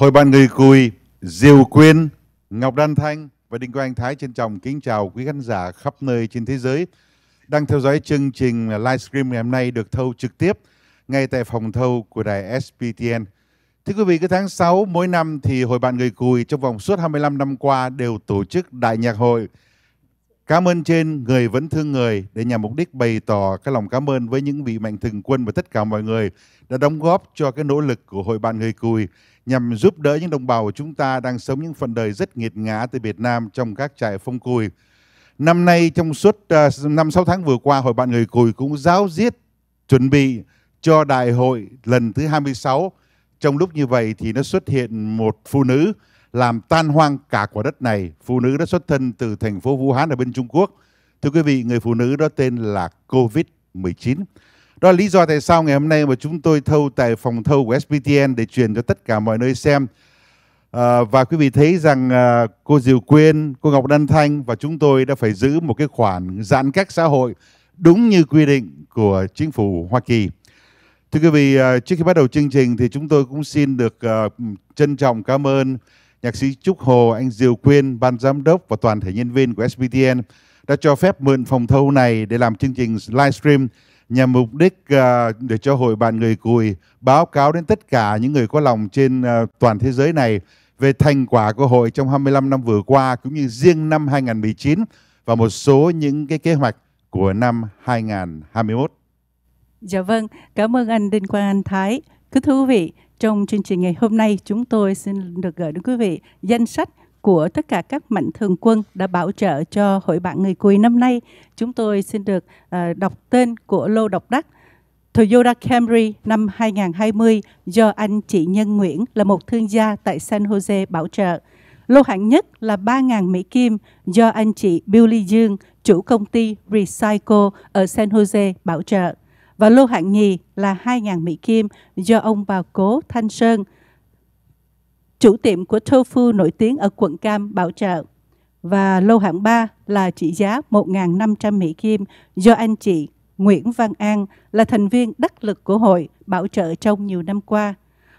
Hội bạn người cùi, Diều Quyên, Ngọc Đan Thanh và Đinh Quang Thái trân trọng kính chào quý khán giả khắp nơi trên thế giới đang theo dõi chương trình livestream ngày hôm nay được thâu trực tiếp ngay tại phòng thâu của đài SPTN. Thưa quý vị, cứ tháng 6 mỗi năm thì Hội bạn người cùi trong vòng suốt 25 năm qua đều tổ chức đại nhạc hội Cảm ơn trên người vẫn thương người để nhằm mục đích bày tỏ cái lòng cảm ơn với những vị mạnh thường quân và tất cả mọi người đã đóng góp cho cái nỗ lực của Hội bạn người cùi nhằm giúp đỡ những đồng bào của chúng ta đang sống những phần đời rất nghiệt ngã tại Việt Nam trong các trại phong cùi. Năm nay trong suốt à, năm sáu tháng vừa qua, Hội bạn người cùi cũng giáo diết chuẩn bị cho đại hội lần thứ 26. Trong lúc như vậy thì nó xuất hiện một phụ nữ làm tan hoang cả quả đất này. Phụ nữ đó xuất thân từ thành phố Vũ Hán ở bên Trung Quốc. Thưa quý vị, người phụ nữ đó tên là COVID-19. Đó là lý do tại sao ngày hôm nay mà chúng tôi thâu tại phòng thâu của SBTN để truyền cho tất cả mọi nơi xem. À, và quý vị thấy rằng à, cô Diều Quyên, cô Ngọc Đan Thanh và chúng tôi đã phải giữ một cái khoản giãn cách xã hội đúng như quy định của chính phủ Hoa Kỳ. Thưa quý vị, à, trước khi bắt đầu chương trình thì chúng tôi cũng xin được à, trân trọng cảm ơn nhạc sĩ Trúc Hồ, anh Diều Quyên, ban giám đốc và toàn thể nhân viên của SBTN đã cho phép mượn phòng thâu này để làm chương trình livestream stream nhằm mục đích à, để cho hội bạn người cùi báo cáo đến tất cả những người có lòng trên à, toàn thế giới này về thành quả của hội trong 25 năm vừa qua cũng như riêng năm 2019 và một số những cái kế hoạch của năm 2021. Dạ vâng, cảm ơn anh Đinh Quang Anh Thái. Cứ thưa quý vị, trong chương trình ngày hôm nay chúng tôi xin được gửi đến quý vị danh sách của tất cả các mạnh thường quân đã bảo trợ cho Hội bạn người Cùi năm nay. Chúng tôi xin được uh, đọc tên của lô độc đắc Toyota Camry năm 2020 do anh chị Nhân Nguyễn là một thương gia tại San Jose bảo trợ. Lô hạng nhất là 3.000 Mỹ Kim do anh chị Billy Dương, chủ công ty Recycle ở San Jose bảo trợ. Và lô hạng nhì là 2.000 Mỹ Kim do ông bà Cố Thanh Sơn, chủ tiệm của tofu nổi tiếng ở quận Cam bảo trợ. Và lô hạng 3 là trị giá 1.500 Mỹ Kim do anh chị Nguyễn Văn An là thành viên đắc lực của hội bảo trợ trong nhiều năm qua.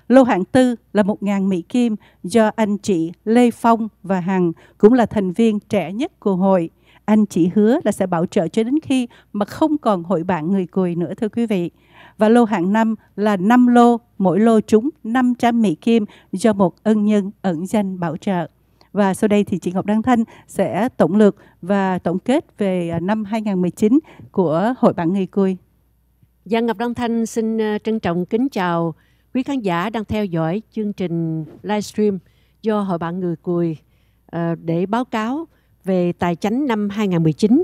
Lô hạng tư là 1.000 Mỹ Kim do anh chị Lê Phong và Hằng cũng là thành viên trẻ nhất của hội. Anh chị hứa là sẽ bảo trợ cho đến khi mà không còn hội bạn người cười nữa thưa quý vị và lô hạng năm là 5 lô, mỗi lô trúng 500 Mỹ Kim do một ân nhân ẩn danh bảo trợ. Và sau đây thì chị Ngọc Đăng Thanh sẽ tổng lược và tổng kết về à, năm 2019 của Hội bạn người cùi. Dạ Ngọc Đăng Thanh xin à, trân trọng kính chào quý khán giả đang theo dõi chương trình livestream do Hội bạn người cùi à, để báo cáo về tài chính năm 2019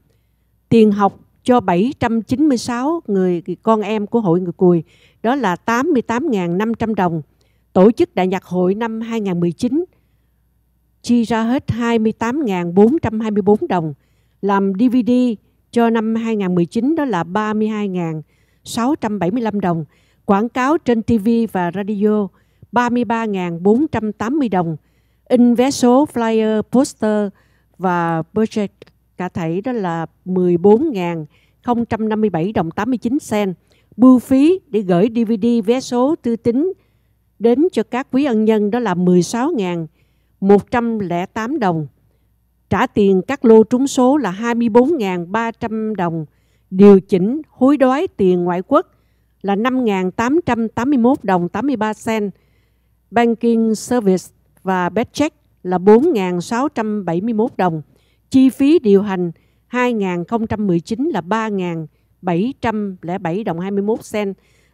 tiền học cho 796 người con em của Hội Người Cùi, đó là 88.500 đồng. Tổ chức Đại nhạc hội năm 2019 chi ra hết 28.424 đồng. Làm DVD cho năm 2019 đó là 32.675 đồng. Quảng cáo trên TV và radio 33.480 đồng. In vé số, flyer, poster và budget cả thảy đó là 14.057 đồng 89 sen. Bưu phí để gửi DVD vé số tư tính đến cho các quý ân nhân đó là 16.108 đồng. Trả tiền các lô trúng số là 24.300 đồng. Điều chỉnh hối đoái tiền ngoại quốc là 5.881 đồng 83 sen. Banking Service và Bed Check là 4.671 đồng. Chi phí điều hành 2019 là 3.707 đồng 21 sen,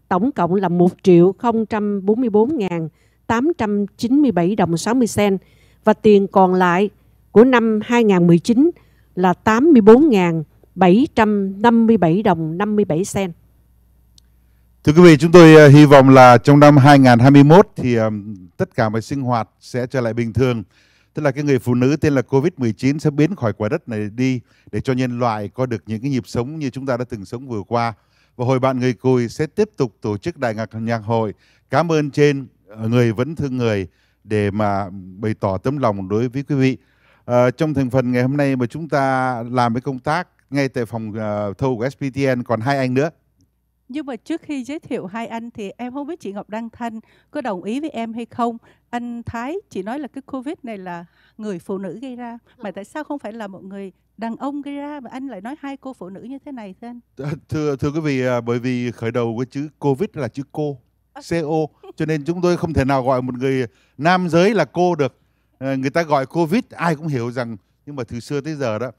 tổng cộng là 1 triệu 044.897 đồng 60 sen và tiền còn lại của năm 2019 là 84.757 đồng 57 sen. Thưa quý vị, chúng tôi à, hy vọng là trong năm 2021 thì à, tất cả mọi sinh hoạt sẽ trở lại bình thường. Tức là cái người phụ nữ tên là Covid-19 sẽ biến khỏi quả đất này đi để cho nhân loại có được những cái nhịp sống như chúng ta đã từng sống vừa qua. Và Hội bạn Người Cùi sẽ tiếp tục tổ chức đại ngạc nhạc hội. Cảm ơn trên ờ, người vẫn thương người để mà bày tỏ tấm lòng đối với quý vị. À, trong thành phần ngày hôm nay mà chúng ta làm với công tác ngay tại phòng uh, thâu của SPTN còn hai anh nữa. Nhưng mà trước khi giới thiệu hai anh thì em không biết chị Ngọc Đăng Thanh có đồng ý với em hay không anh Thái chỉ nói là cái Covid này là người phụ nữ gây ra dạ. mà tại sao không phải là một người đàn ông gây ra mà anh lại nói hai cô phụ nữ như thế này thế anh thưa thưa quý vị à, bởi vì khởi đầu của chữ Covid là chữ cô CO cho nên chúng tôi không thể nào gọi một người nam giới là cô được à, người ta gọi Covid ai cũng hiểu rằng nhưng mà từ xưa tới giờ đó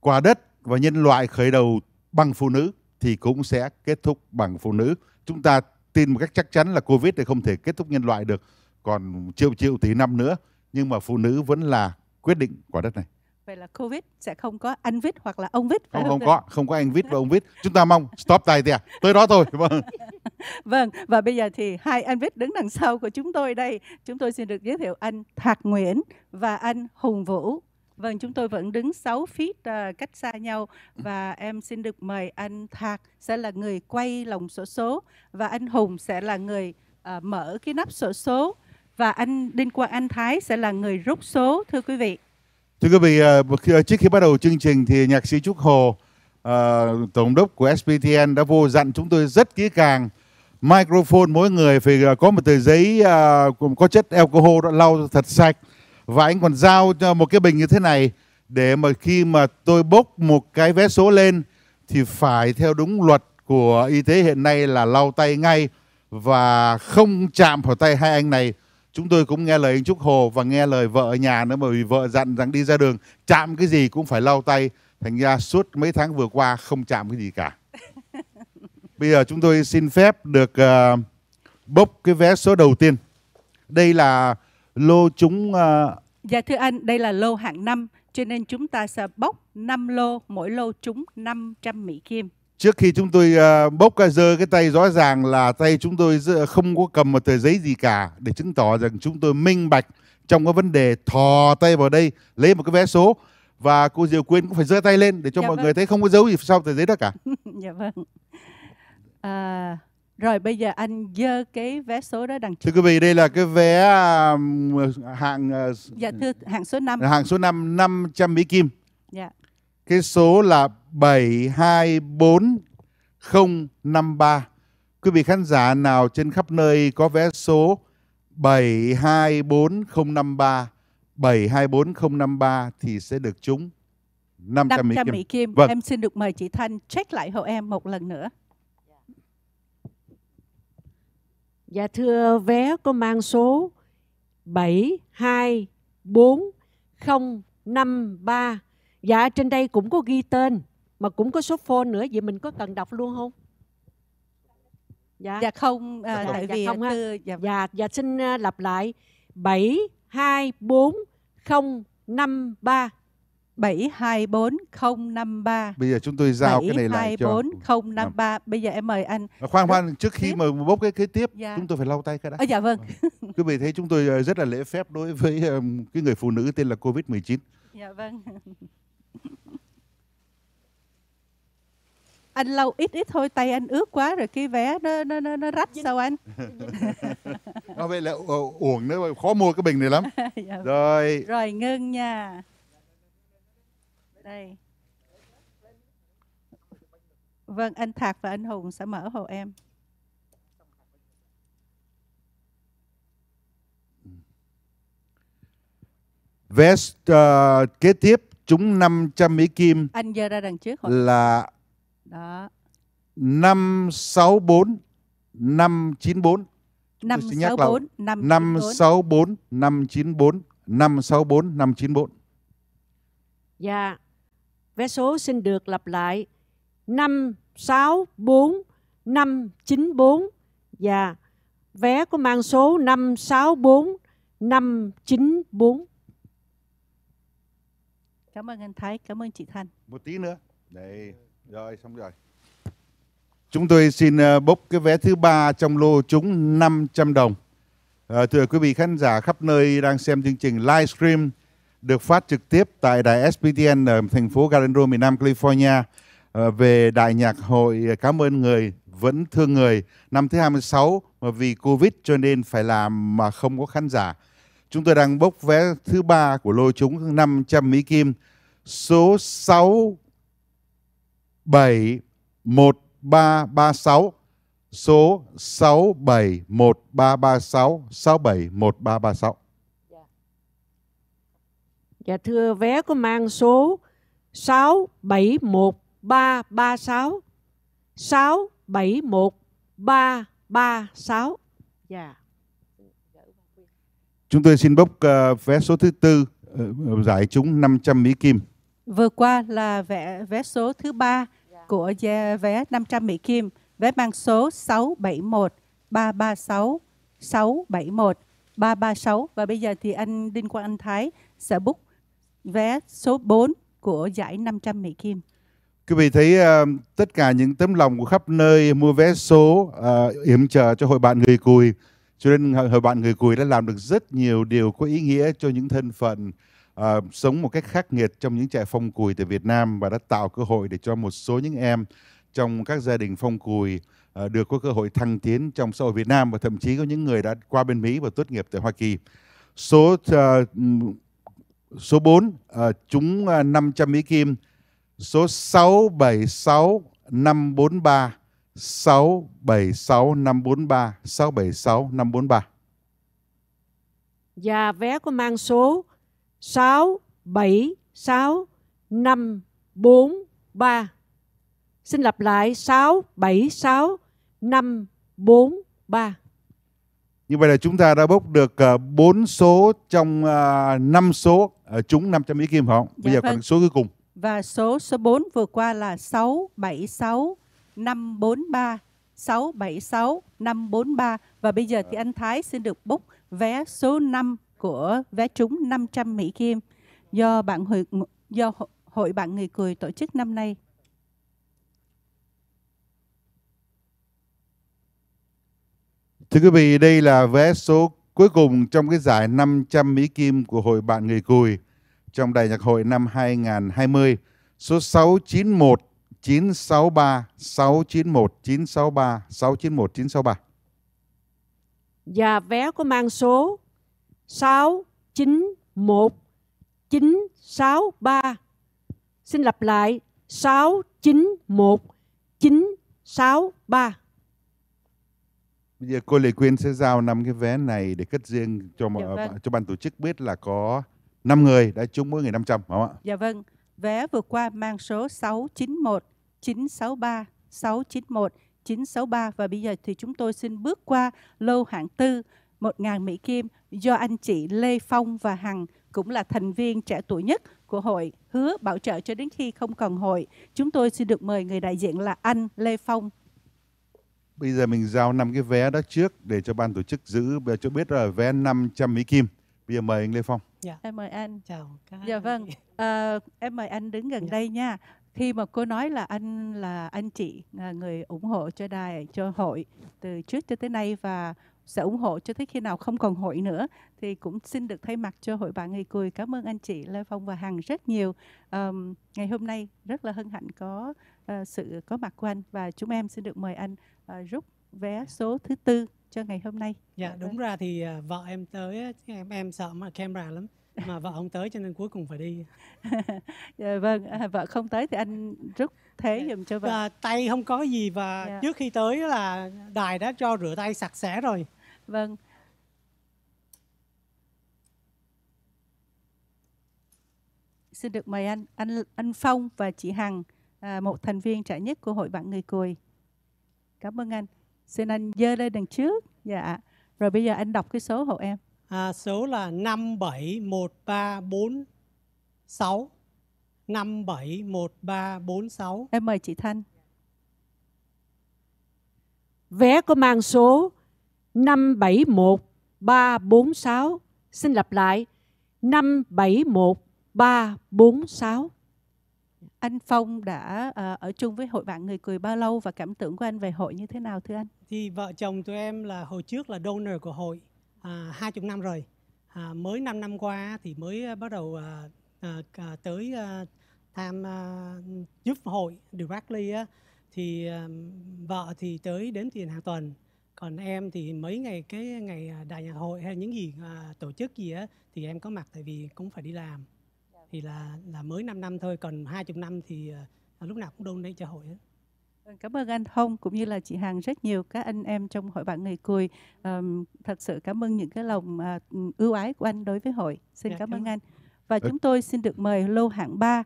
quả đất và nhân loại khởi đầu bằng phụ nữ thì cũng sẽ kết thúc bằng phụ nữ chúng ta tin một cách chắc chắn là Covid thì không thể kết thúc nhân loại được còn chịu chịu tí năm nữa nhưng mà phụ nữ vẫn là quyết định quả đất này vậy là covid sẽ không có anh vít hoặc là ông vít không không, không có không có anh vít và ông vít chúng ta mong stop tay à tới đó thôi vâng vâng và bây giờ thì hai anh vít đứng đằng sau của chúng tôi đây chúng tôi xin được giới thiệu anh thạc nguyễn và anh hùng vũ Vâng, chúng tôi vẫn đứng 6 feet uh, cách xa nhau và em xin được mời anh Thạc sẽ là người quay lòng sổ số và anh Hùng sẽ là người uh, mở cái nắp sổ số và anh Đinh Quang Anh Thái sẽ là người rút số thưa quý vị. Thưa quý vị, à, à, trước khi bắt đầu chương trình thì nhạc sĩ Trúc Hồ, à, tổng đốc của SPTN đã vô dặn chúng tôi rất kỹ càng microphone mỗi người phải có một tờ giấy có chất alcohol đã lau thật sạch và anh còn giao cho một cái bình như thế này để mà khi mà tôi bốc một cái vé số lên thì phải theo đúng luật của y tế hiện nay là lau tay ngay và không chạm vào tay hai anh này chúng tôi cũng nghe lời anh Trúc Hồ và nghe lời vợ ở nhà nữa bởi vì vợ dặn rằng đi ra đường chạm cái gì cũng phải lau tay. Thành ra suốt mấy tháng vừa qua không chạm cái gì cả. Bây giờ chúng tôi xin phép được uh, bốc cái vé số đầu tiên. Đây là lô chúng... Uh... Dạ thưa anh, đây là lô hạng năm cho nên chúng ta sẽ bốc 5 lô, mỗi lô trúng 500 Mỹ Kim trước khi chúng tôi à, bốc ra dơ cái tay rõ ràng là tay chúng tôi không có cầm một tờ giấy gì cả để chứng tỏ rằng chúng tôi minh bạch trong cái vấn đề thò tay vào đây lấy một cái vé số và cô Diệu Quyên cũng phải giơ tay lên để cho dạ mọi vâng. người thấy không có dấu gì sau tờ giấy đó cả. dạ vâng. À, rồi bây giờ anh dơ cái vé số đó đằng trước. Thưa quý vị, đây là cái vé à, hạng à, Dạ thưa hạng số 5. Hạng số 5 500 Mỹ kim. Dạ. Cái số là 724053. Quý vị khán giả nào trên khắp nơi có vé số 724053 724053 thì sẽ được trúng 500, 500 Mỹ Kim. Kim. Vâng. Em xin được mời chị Thanh check lại hộ em một lần nữa. Dạ thưa vé có mang số 724053 Dạ trên đây cũng có ghi tên mà cũng có số phone nữa vậy mình có cần đọc luôn không? Dạ, dạ không uh, dạ, tại dạ, vì không à, ha. Tư, dạ. Vâng. dạ dạ xin uh, lặp lại 724053 724053 Bây giờ chúng tôi giao cái này lại cho 724053 dạ. Bây giờ em mời anh Khoan khoan trước khi tiếp. mà bốc cái kế tiếp dạ. chúng tôi phải lau tay cái đã à, Dạ vâng, vâng. Quý vị thấy chúng tôi ờ, rất là lễ phép đối với cái người phụ nữ tên là Covid-19 Dạ vâng anh lau ít ít thôi tay anh ướt quá rồi cái vé nó nó nó, nó rách sao anh nó vậy là ờ, uổng nữa khó mua cái bình này lắm dạ. Vâng. rồi rồi ngưng nha đây vâng anh thạc và anh hùng sẽ mở hộ em Vé uh, ờ, kế tiếp chúng 500 Mỹ Kim Anh dơ ra đằng trước hỏi. là đó. 564 594. 564 594. 564 594 564 594. Dạ. Vé số xin được lặp lại 564 594. Dạ. Vé có mang số 564 594. Cảm ơn anh Thái, cảm ơn chị Thanh. Một tí nữa. Đây. Rồi, xong rồi. Chúng tôi xin ờ, bốc cái vé thứ ba trong lô trúng 500 đồng. À, thưa quý vị khán giả khắp nơi đang xem chương trình livestream được phát trực tiếp tại đài SPTN ở thành phố Garden Grove miền Nam California ờ, về đại nhạc hội Cảm ơn người vẫn thương người năm thứ 26 mà vì Covid cho nên phải làm mà không có khán giả. Chúng tôi đang bốc vé thứ ba của lô trúng 500 Mỹ Kim số 6 671336 số 671336 671336. Dạ. dạ thưa vé có mang số 671336 671336. Dạ. Chúng tôi xin bốc uh, vé số thứ tư uh, giải chúng 500 Mỹ Kim. Vừa qua là vé, vé số thứ ba dạ. của vé 500 Mỹ Kim, vé mang số 671 336 671 336 và bây giờ thì anh Đinh Quang Anh Thái sẽ book vé số 4 của giải 500 Mỹ Kim. Quý vị thấy uh, tất cả những tấm lòng của khắp nơi mua vé số uh, yểm trợ cho hội bạn người cùi. Cho nên hội bạn người cùi đã làm được rất nhiều điều có ý nghĩa cho những thân phận à, sống một cách khắc nghiệt trong những trại phong cùi tại Việt Nam và đã tạo cơ hội để cho một số những em trong các gia đình phong cùi à, được có cơ hội thăng tiến trong xã hội Việt Nam và thậm chí có những người đã qua bên Mỹ và tốt nghiệp tại Hoa Kỳ. Số uh, số 4 uh, chúng uh, 500 Mỹ kim, số 676 543 676 543 676 543. Và vé có mang số 6 7 6 5 4 3. Xin lặp lại 6 7 6 5 4 3. Như vậy là chúng ta đã bốc được 4 ờ, số trong 5 ờ, số ờ, trúng 500 Mỹ Kim phải không? Bây dạ giờ còn vâng. số cuối cùng. Và số số 4 vừa qua là 676 543 676 543 và bây giờ thì dạ. anh Thái xin được bốc vé số 5 của vé trúng 500 Mỹ Kim do bạn hội, do Hội Bạn Người Cười tổ chức năm nay. Thưa quý vị, đây là vé số cuối cùng trong cái giải 500 Mỹ Kim của Hội Bạn Người Cùi trong Đại Nhạc Hội năm 2020, số 691 963 691 963 691 963. Và vé có mang số 6 9 1 9 6 3. Xin lặp lại 6 9 1 9 6 3. Bây giờ cô Lệ Quyên sẽ giao năm cái vé này để cất riêng cho dạ vâng. cho ban tổ chức biết là có 5 người đã trúng mỗi người 500 phải không ạ? Dạ vâng. Vé vừa qua mang số 691 963 691 963 và bây giờ thì chúng tôi xin bước qua lô hạng tư 1.000 Mỹ Kim do anh chị Lê Phong và Hằng cũng là thành viên trẻ tuổi nhất của hội hứa bảo trợ cho đến khi không còn hội. Chúng tôi xin được mời người đại diện là anh Lê Phong. Bây giờ mình giao năm cái vé đó trước để cho ban tổ chức giữ bây cho biết là vé 500 Mỹ Kim. Bây giờ mời anh Lê Phong. Dạ. Em mời anh. Chào các Dạ vâng. À, em mời anh đứng gần dạ. đây nha. Khi mà cô nói là anh là anh chị là người ủng hộ cho đài cho hội từ trước cho tới nay và sẽ ủng hộ cho tới khi nào không còn hội nữa thì cũng xin được thay mặt cho hội bạn người cười cảm ơn anh chị Lê Phong và Hằng rất nhiều um, ngày hôm nay rất là hân hạnh có uh, sự có mặt của anh và chúng em xin được mời anh uh, rút vé số thứ tư cho ngày hôm nay. Dạ, dạ đúng vâng. ra thì uh, vợ em tới em em sợ mà camera lắm mà vợ không tới cho nên cuối cùng phải đi. dạ, vâng à, vợ không tới thì anh rút thế dùm dạ. cho vợ. Và tay không có gì và yeah. Dạ. trước khi tới là đài đã cho rửa tay sạch sẽ rồi vâng xin được mời anh anh anh Phong và chị Hằng à, một thành viên trẻ nhất của hội bạn người cùi cảm ơn anh xin anh dơ lên đằng trước dạ rồi bây giờ anh đọc cái số hộ em à, số là năm bảy một ba bốn sáu năm bảy một ba bốn sáu em mời chị Thanh vé có mang số 571 346. Xin lặp lại 571 346. Anh Phong đã uh, ở chung với hội bạn người cười bao lâu và cảm tưởng của anh về hội như thế nào thưa anh? Thì vợ chồng tụi em là hồi trước là donor của hội à, hai uh, chục năm rồi. À, mới 5 năm qua thì mới ờ, bắt đầu à, à, à tới à, tham à, giúp hội directly á, thì à, vợ thì tới đến tiền hàng tuần còn em thì mấy ngày cái ngày à, đại nhạc hội hay những gì à, tổ chức gì á thì em có mặt tại vì cũng phải đi làm dạ thì là là mới 5 năm thôi còn hai chục năm thì à, à lúc nào cũng đôn đây cho hội á vâng, Cảm ơn anh Thông cũng như là chị hàng rất nhiều các anh em trong hội bạn người cùi. Um, thật sự cảm ơn những cái lòng uh, ưu ái của anh đối với hội. Xin dạ, cảm, cảm ơn anh. Và ờ. chúng tôi xin được mời lô hạng 3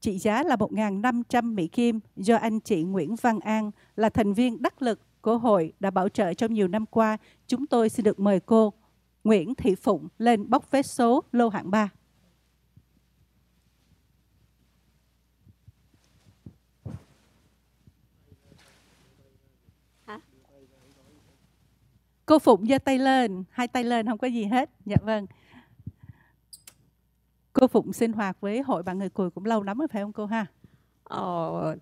trị giá là 1.500 Mỹ Kim do anh chị Nguyễn Văn An là thành viên đắc lực của hội đã bảo trợ trong nhiều năm qua, chúng tôi xin được mời cô Nguyễn Thị Phụng lên bóc vé số lô hạng 3. Cô Phụng giơ tay lên, hai tay lên không có gì hết. Dạ vâng. Cô Phụng sinh hoạt với hội bạn người cùi cũng lâu lắm rồi phải không cô ha? Ờ,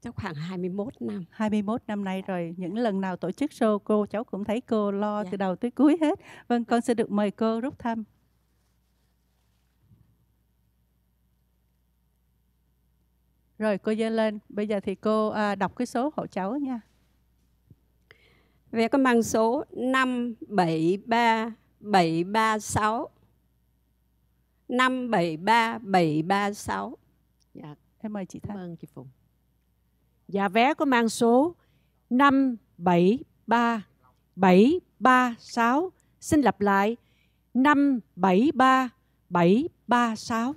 chắc khoảng 21 năm. 21 năm nay rồi, những lần nào tổ chức show cô cháu cũng thấy cô lo yeah. Dạ. từ đầu tới cuối hết. Vâng, con sẽ được mời cô rút thăm. Rồi cô dơ lên, bây giờ thì cô à, đọc cái số hộ cháu nha. Về con bằng số 573 736 573 736. Dạ. Em mời chị Thanh. Cảm ơn chị Phùng. Giá vé có mang số 573 736. Xin lặp lại 573 736.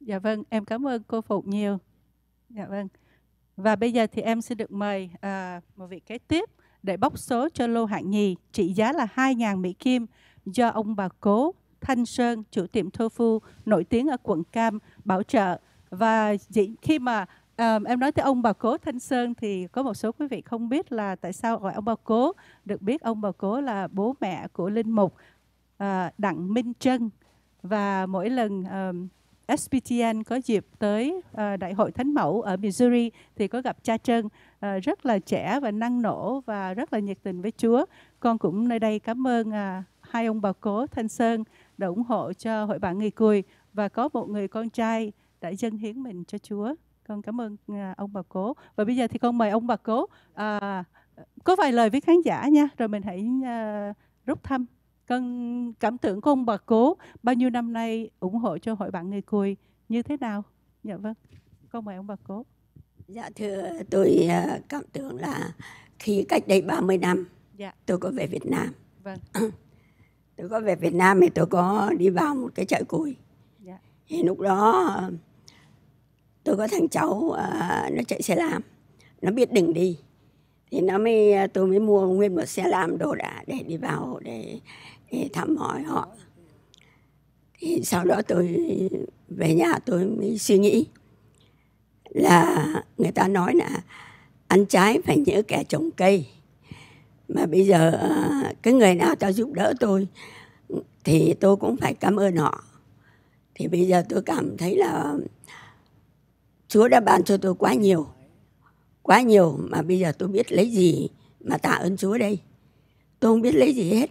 Dạ vâng, em cảm ơn cô Phụ nhiều. Dạ vâng. Và bây giờ thì em xin được mời à, một vị kế tiếp để bóc số cho lô hạng nhì trị giá là 2.000 Mỹ Kim do ông bà Cố Thanh Sơn, chủ tiệm Thô Phu, nổi tiếng ở quận Cam, bảo trợ. Và khi mà Um, em nói tới ông bà cố Thanh Sơn thì có một số quý vị không biết là tại sao gọi ông bà cố. Được biết ông bà cố là bố mẹ của linh mục uh, Đặng Minh Trân và mỗi lần um, SPTN có dịp tới uh, Đại hội Thánh Mẫu ở Missouri thì có gặp cha Trân uh, rất là trẻ và năng nổ và rất là nhiệt tình với Chúa. Con cũng nơi đây cảm ơn uh, hai ông bà cố Thanh Sơn đã ủng hộ cho hội bạn người cùi và có một người con trai đã dâng hiến mình cho Chúa con cảm ơn à, ông bà cố và bây giờ thì con mời ông bà cố à, có vài lời với khán giả nha rồi mình hãy à, rút thăm con cảm tưởng của ông bà cố bao nhiêu năm nay ủng hộ cho hội bạn người cùi như thế nào dạ vâng con mời ông bà cố dạ thưa tôi à, cảm tưởng là khi cách đây 30 năm dạ. tôi có về Việt Nam vâng. tôi có về Việt Nam thì tôi có đi vào một cái chợ cùi dạ. thì lúc đó tôi có thằng cháu à, nó chạy xe lam nó biết đỉnh đi thì nó mới à, tôi mới mua nguyên một xe lam đồ đã để đi vào để, để thăm hỏi họ thì sau đó tôi về nhà tôi mới suy nghĩ là người ta nói là ăn trái phải nhớ kẻ trồng cây mà bây giờ à, cái người nào ta giúp đỡ tôi thì tôi cũng phải cảm ơn họ thì bây giờ tôi cảm thấy là Chúa đã ban cho tôi quá nhiều. Quá nhiều mà bây giờ tôi biết lấy gì mà tạ ơn Chúa đây. Tôi không biết lấy gì hết.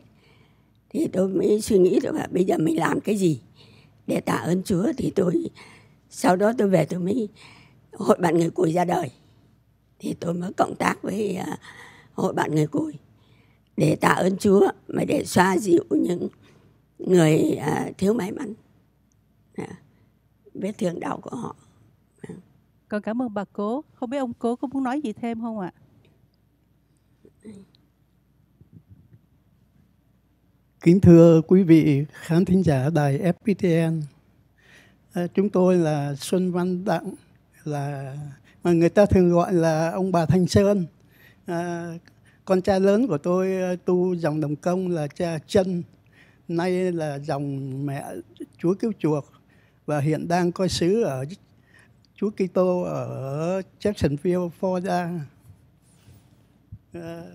Thì tôi mới suy nghĩ tôi bảo bây giờ mình làm cái gì để tạ ơn Chúa thì tôi sau đó tôi về tôi mới hội bạn người cùi ra đời. Thì tôi mới cộng tác với à, hội bạn người cùi để tạ ơn Chúa mà để xoa dịu những người à, thiếu may mắn à, vết thương đau của họ con cảm ơn bà cố. Không biết ông cố có muốn nói gì thêm không ạ? Kính thưa quý vị khán thính giả đài FPTN, à, chúng tôi là Xuân Văn Đặng, là mà người ta thường gọi là ông bà Thanh Sơn. À, con trai lớn của tôi à, tu dòng đồng công là cha chân nay là dòng mẹ chúa cứu chuộc và hiện đang coi sứ ở Chúa Kitô ở Jacksonville, Florida. Ờ,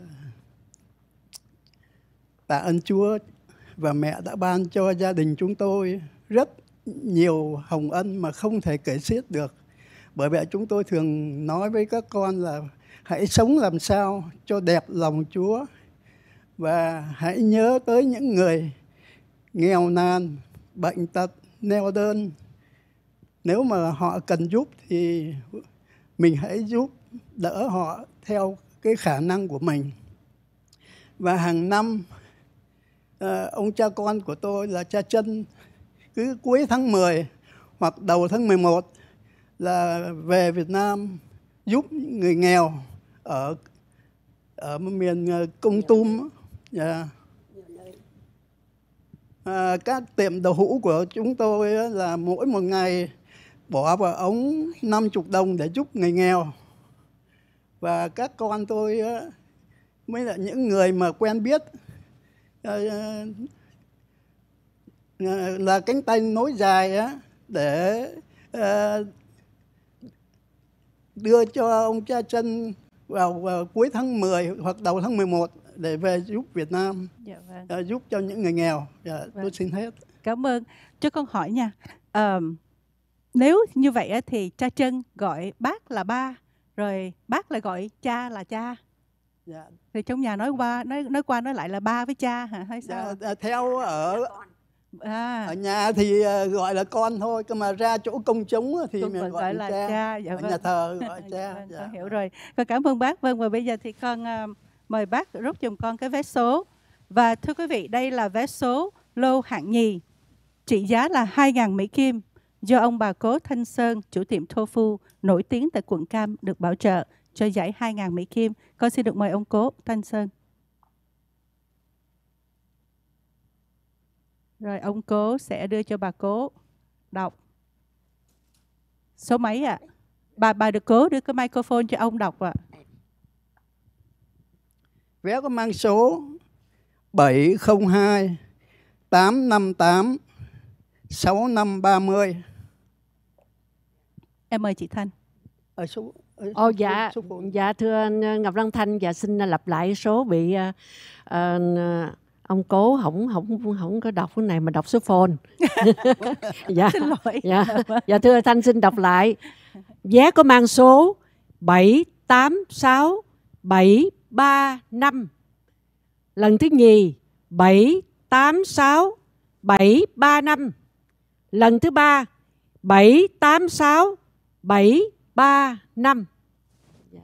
tạ ơn Chúa và mẹ đã ban cho gia đình chúng tôi rất nhiều hồng ân mà không thể kể xiết được. Bởi vậy chúng tôi thường nói với các con là hãy sống làm sao cho đẹp lòng Chúa và hãy nhớ tới những người nghèo nàn, bệnh tật, neo đơn nếu mà họ cần giúp thì mình hãy giúp đỡ họ theo cái khả năng của mình và hàng năm ờ, ông cha con của tôi là cha chân cứ cuối tháng 10 hoặc đầu tháng 11 là về Việt Nam giúp người nghèo ở ở miền Công ờ, Tum yeah. à, dạ. ờ, các tiệm đầu hũ của chúng tôi là mỗi một ngày bỏ vào ống 50 đồng để giúp người nghèo. Và các con tôi mới là những người mà quen biết ờ, ờ, là cánh tay nối dài để ờ, đưa cho ông cha chân vào cuối tháng 10 hoặc đầu tháng 11 để về giúp Việt Nam, dạ, vâng. giúp cho những người nghèo. Dạ, vâng. Tôi xin hết. Cảm ơn. Cho con hỏi nha. Um, nếu như vậy thì cha chân gọi bác là ba rồi bác lại gọi cha là cha dạ. thì trong nhà nói qua nói nói qua nói lại là ba với cha hả hay dạ, sao dạ, theo ở à. ở nhà thì ờ, gọi là con thôi cơ mà ra chỗ công chúng thì Cũng mình gọi, gọi là cha, cha. Dạ, ở vâng. nhà thờ gọi cha dạ, vâng, dạ. con hiểu rồi con cảm ơn bác vâng và bây giờ thì con ờ, mời bác rút dùng con cái vé số và thưa quý vị đây là vé số lô hạng nhì trị giá là 2.000 Mỹ Kim do ông bà Cố Thanh Sơn, chủ tiệm Tofu, nổi tiếng tại quận Cam, được bảo trợ cho giải 2.000 Mỹ Kim. Con xin được mời ông Cố Thanh Sơn. Rồi ông Cố sẽ đưa cho bà Cố đọc. Số mấy ạ? À? Bà bà được Cố đưa cái microphone cho ông đọc ạ. À. Vé có mang số 702 858 6530 Em mời chị Thanh. Ở ờ, số ờ, Ồ oh, dạ, số, dạ thưa anh ờ, Ngọc Đăng Thanh, dạ xin lặp lại số bị uh, ông cố không không không có đọc cái này mà đọc số phone. dạ. Xin lỗi. Dạ. dạ thưa Thanh xin đọc lại. Vé có mang số 786735. Lần thứ nhì 786735. Lần thứ ba 786 735. Dạ.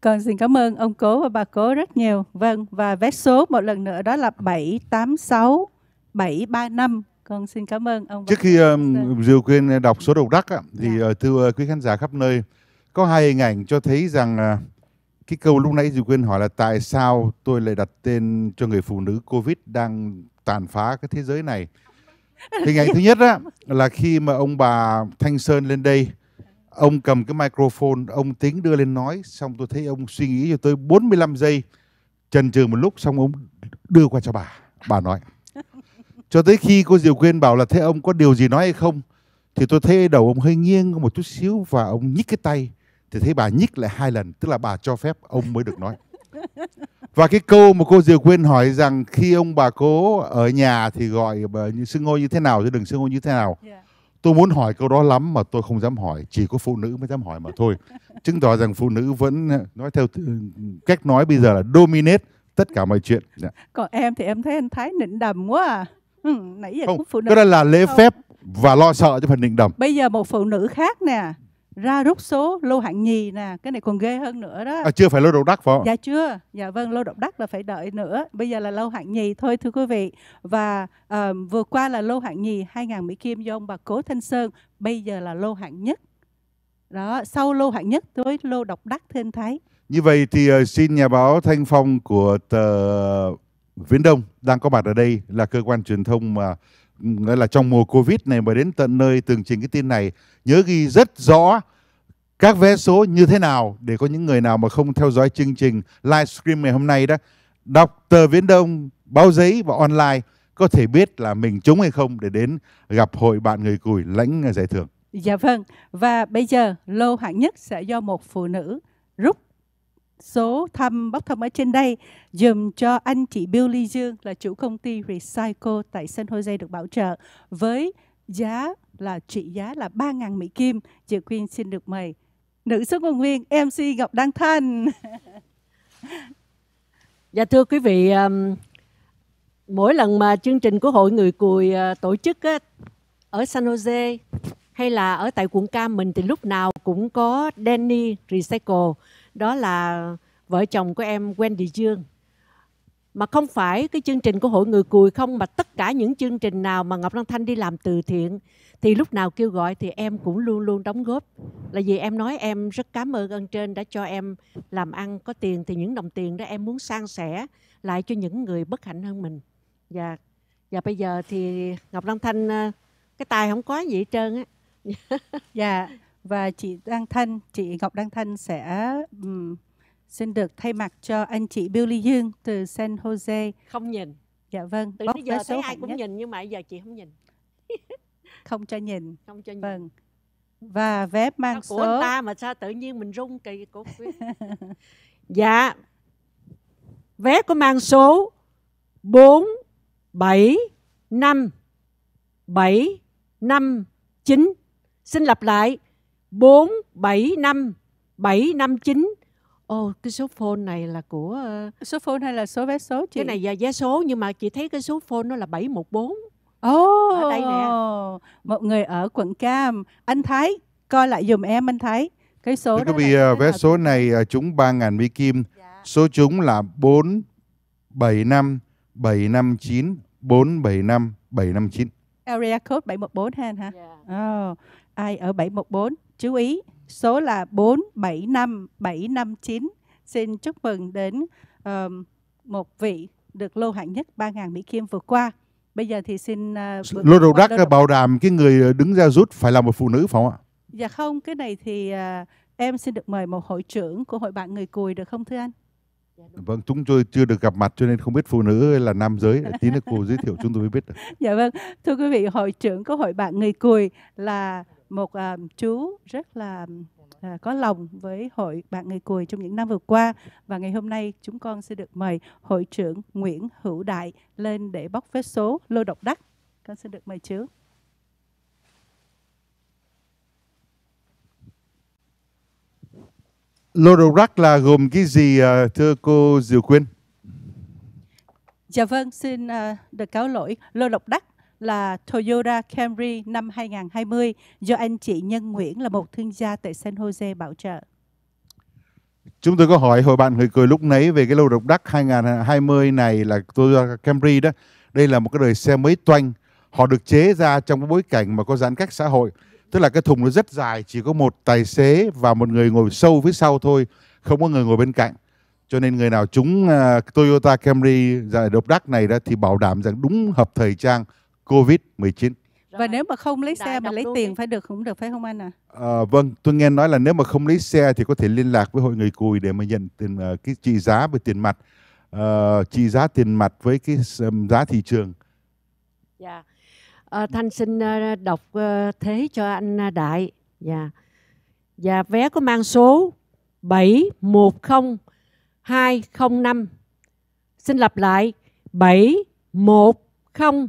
Con xin cảm ơn ông cố và bà cố rất nhiều. Vâng, và vé số một lần nữa đó là 786 735. Con xin cảm ơn ông. Trước khi um, Diều Quyên đọc số độc đắc thì dạ. Ờ, thưa ờ, quý khán giả khắp nơi, có hai hình ảnh cho thấy rằng ờ, cái câu lúc nãy diệu Quyên hỏi là tại sao tôi lại đặt tên cho người phụ nữ Covid đang tàn phá cái thế giới này hình ảnh thứ nhất á, là khi mà ông bà thanh sơn lên đây ông cầm cái microphone ông tính đưa lên nói xong tôi thấy ông suy nghĩ cho tới 45 giây trần trừ một lúc xong ông đưa qua cho bà bà nói cho tới khi cô diệu quyên bảo là thế ông có điều gì nói hay không thì tôi thấy đầu ông hơi nghiêng một chút xíu và ông nhích cái tay thì thấy bà nhích lại hai lần tức là bà cho phép ông mới được nói và cái câu mà cô Diều Quyên hỏi rằng khi ông bà cố ở nhà thì gọi như xưng hô như thế nào chứ đừng xưng hô như thế nào. Yeah. Tôi muốn hỏi câu đó lắm mà tôi không dám hỏi, chỉ có phụ nữ mới dám hỏi mà thôi. Chứng tỏ rằng phụ nữ vẫn nói theo cách nói bây giờ là dominate tất cả mọi chuyện. Yeah. Dạ. Còn em thì em thấy anh Thái nịnh đầm quá à. Ừ, nãy giờ không, phụ nữ. Cái đó là lễ phép và lo sợ cho phần nịnh đầm. Bây giờ một phụ nữ khác nè, ra rút số lô hạng nhì nè cái này còn ghê hơn nữa đó à, chưa phải lô độc đắc phải không dạ chưa dạ vâng lô độc đắc là phải đợi nữa bây giờ là lô hạng nhì thôi thưa quý vị và uh, vừa qua là lô hạng nhì 2.000 mỹ kim do ông bà cố thanh sơn bây giờ là lô hạng nhất đó sau lô hạng nhất tới lô độc đắc thêm thái như vậy thì uh, xin nhà báo thanh phong của tờ viễn đông đang có mặt ở đây là cơ quan truyền thông mà uh, gọi là trong mùa Covid này mà đến tận nơi tường trình cái tin này nhớ ghi rất rõ các vé số như thế nào để có những người nào mà không theo dõi chương trình livestream ngày hôm nay đó đọc tờ Viễn Đông báo giấy và online có thể biết là mình trúng hay không để đến gặp hội bạn người cùi lãnh giải thưởng. Dạ vâng. Và bây giờ lô hạng nhất sẽ do một phụ nữ rút số thăm bốc thăm ở trên đây dùm cho anh chị Billy Dương là chủ công ty Recycle tại San Jose được bảo trợ với giá là trị giá là 3.000 Mỹ Kim. Chị Quyên xin được mời nữ số nguồn viên MC Ngọc Đăng Thanh. dạ thưa quý vị, um, mỗi lần mà chương trình của Hội Người Cùi ờ, tổ chức ở San Jose hay là ở tại quận Cam mình thì lúc nào cũng có Danny Recycle đó là vợ chồng của em Wendy Dương mà không phải cái chương trình của hội người cùi không mà tất cả những chương trình nào mà Ngọc Lan Thanh đi làm từ thiện thì lúc nào kêu gọi thì em cũng luôn luôn đóng góp là vì em nói em rất cảm ơn ơn trên đã cho em làm ăn có tiền thì những đồng tiền đó em muốn san sẻ lại cho những người bất hạnh hơn mình và dạ, và dạ, bây giờ thì Ngọc Lan Thanh ờ, cái tài không có gì hết trơn á dạ và chị Đăng Thanh, chị Ngọc Đăng Thanh sẽ um, xin được thay mặt cho anh chị Billy Dương từ San Jose. Không nhìn. Dạ vâng. Từ bây giờ tới ai cũng nhất. nhìn nhưng mà giờ chị không nhìn. không cho nhìn. Không cho nhìn. Vâng. Và vé mang số. Của ta mà sao tự nhiên mình rung kỳ của Dạ. Vé có mang số 4 7 5 7 5 9. Xin lặp lại 475 759 Ồ, oh, cái số phone này là của ờ, số phone hay là số vé số chị? Cái này là vé số nhưng mà chị thấy cái số phone nó là 714. Ồ. Oh, đây nè. Một người ở quận Cam, anh Thái coi lại dùm em anh Thái. Cái số Thưa đó. Quý ờ, vé số này ờ, chúng 3000 vi kim. Dạ. Số chúng là 475 759 475 759. Area code 714 ha hả? Yeah. Dạ. Oh, ai ở 714 Chú ý, số là 475759. Xin chúc mừng đến uh, một vị được lô hạng nhất 3.000 Mỹ Kim vừa qua. Bây giờ thì xin... Uh, lô đầu đắc đô bảo đảm cái người ờ, đứng ra rút phải là một phụ nữ phải không ạ? Dạ không, cái này thì uh, em xin được mời một hội trưởng của hội bạn người cùi được không thưa anh? Dạ, vâng, chúng tôi chưa được gặp mặt cho nên không biết phụ nữ hay là nam giới. Tí nữa cô giới thiệu chúng tôi mới biết được. Dạ vâng, thưa quý vị, hội trưởng của hội bạn người cùi là một à, chú rất là à, có lòng với hội bạn người cùi trong những năm vừa qua và ngày hôm nay chúng con sẽ được mời hội trưởng Nguyễn Hữu Đại lên để bóc vé số lô độc đắc. Con xin được mời chú. Lô độc đắc là gồm cái gì à, thưa cô Diệu Quyên? Dạ vâng, xin uh, được cáo lỗi. Lô độc đắc là Toyota Camry năm 2020 do anh chị Nhân Nguyễn là một thương gia tại San Jose bảo trợ. Chúng tôi có hỏi hội bạn người cười lúc nãy về cái lô độc đắc 2020 này là Toyota Camry đó. Đây là một cái đời xe mới toanh. Họ được chế ra trong cái bối cảnh mà có giãn cách xã hội. Tức là cái thùng nó rất dài, chỉ có một tài xế và một người ngồi sâu phía sau thôi, không có người ngồi bên cạnh. Cho nên người nào chúng uh, à, Toyota Camry giải độc đắc này đó thì bảo đảm rằng đúng hợp thời trang, COVID-19. Và nếu mà không lấy xe mà lấy tiền phải được cũng được phải không anh ạ? À? À, vâng, tôi nghe nói là nếu mà không lấy xe thì có thể liên lạc với hội người cùi để mà nhận tiền à, cái trị giá với tiền mặt, uh, trị giá tiền mặt với cái um, giá thị trường. Dạ. Yeah. Ờ, à, Thanh xin uh, đọc uh, thế cho anh à, Đại. Dạ. Yeah. Dạ, yeah, vé có mang số 710205. Xin lặp lại 710205.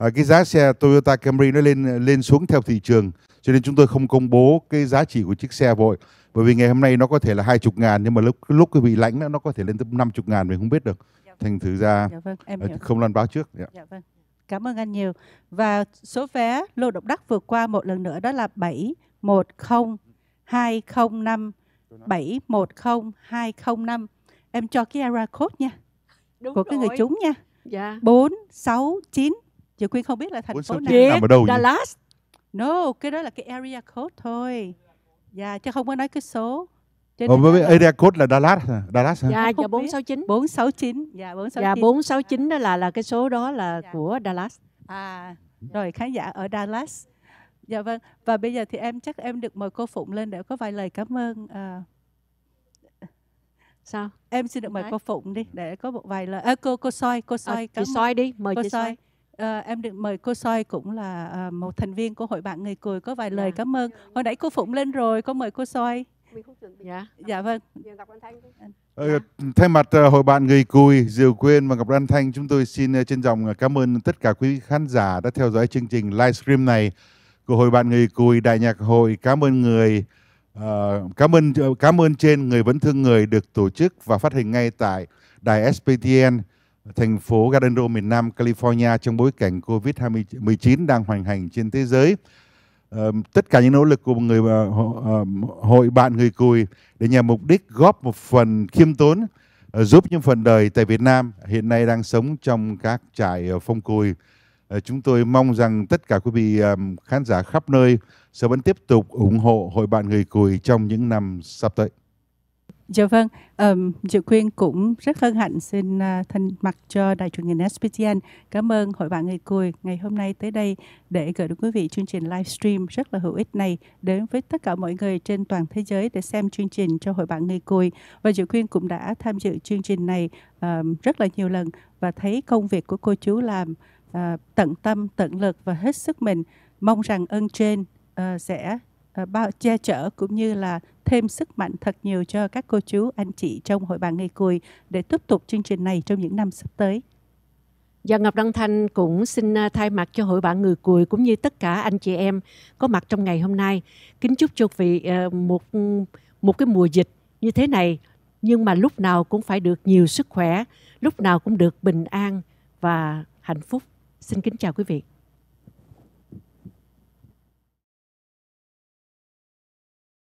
à, cái giá xe Toyota Camry nó lên lên xuống theo thị trường cho nên chúng tôi không công bố cái giá trị của chiếc xe vội bởi vì ngày hôm nay nó có thể là hai chục ngàn nhưng mà lúc lúc cái vị lãnh đó, nó có thể lên tới năm chục ngàn mình không biết được dạ vâng. thành thử ra dạ, vâng, em ờ, không loan báo trước dạ. Dạ, vâng. cảm ơn anh nhiều và số vé lô độc đắc vừa qua một lần nữa đó là bảy một không hai không năm bảy một không hai không năm em cho cái area code nha Đúng của rồi. cái người chúng nha dạ. bốn sáu chín Chị Quyên không biết là thành phố nào. Nằm ở đâu Dallas. Nhỉ? No, cái đó là cái area code thôi. Dạ, yeah, chứ không có nói cái số. Cho ờ, với với area code là Dallas hả? Dallas hả? Dạ, dạ 469. 469. Dạ, 469. Dạ, 469 đó là là cái số đó là dạ. của Dallas. À, rồi khán giả ở Dallas. Dạ vâng. Và bây giờ thì em chắc em được mời cô Phụng lên để có vài lời cảm ơn. À, sao em xin được mời Đấy. cô phụng đi để có một vài lời à, cô cô soi cô à, soi à, chị soi đi mời cô chị soi, soi à, em được mời cô Soi cũng là à, một thành viên của hội bạn người cười có vài dạ. lời cảm ơn. Hồi nãy cô Phụng lên rồi, có mời cô Soi. Dạ. Dạ vâng. Ừ, thay mặt hội bạn người cùi Diều Quyên và Ngọc Lan Thanh chúng tôi xin trên dòng cảm ơn tất cả quý khán giả đã theo dõi chương trình livestream này của hội bạn người cùi Đại Nhạc Hội. Cảm ơn người uh, cảm ơn cảm ơn trên người vẫn thương người được tổ chức và phát hình ngay tại đài SPTN thành phố Garden Grove miền Nam California trong bối cảnh Covid-19 đang hoành hành trên thế giới. Ờ, tất cả những nỗ lực của người ờ, ờ, hội bạn người cùi để nhằm mục đích góp một phần khiêm tốn giúp những phần đời tại Việt Nam hiện nay đang sống trong các trại phong cùi. Chúng tôi mong rằng tất cả quý vị khán giả khắp nơi sẽ vẫn tiếp tục ủng hộ hội bạn người cùi trong những năm sắp tới. Dạ vâng, um, Dự Quyên cũng rất hân hạnh xin uh, à, thành mặt cho Đài truyền hình SPTN. Cảm ơn Hội bạn Người Cùi ngày hôm nay tới đây để gửi đến quý vị chương trình livestream rất là hữu ích này đến với tất cả mọi người trên toàn thế giới để xem chương trình cho Hội bạn Người Cùi. Và chị Quyên cũng đã tham dự chương trình này um, rất là nhiều lần và thấy công việc của cô chú làm uh, tận tâm, tận lực và hết sức mình. Mong rằng ơn trên uh, sẽ Ờ, bao che chở cũng như là thêm sức mạnh thật nhiều cho các cô chú anh chị trong hội bạn nghề cùi để tiếp tục chương trình này trong những năm sắp tới. Và Ngọc Đăng Thanh cũng xin à, thay mặt cho hội bạn người cùi cũng như tất cả anh chị em có mặt trong ngày hôm nay kính chúc cho vị ờ, một một cái mùa dịch như thế này nhưng mà lúc nào cũng phải được nhiều sức khỏe, lúc nào cũng được bình an và hạnh phúc. Xin kính chào quý vị.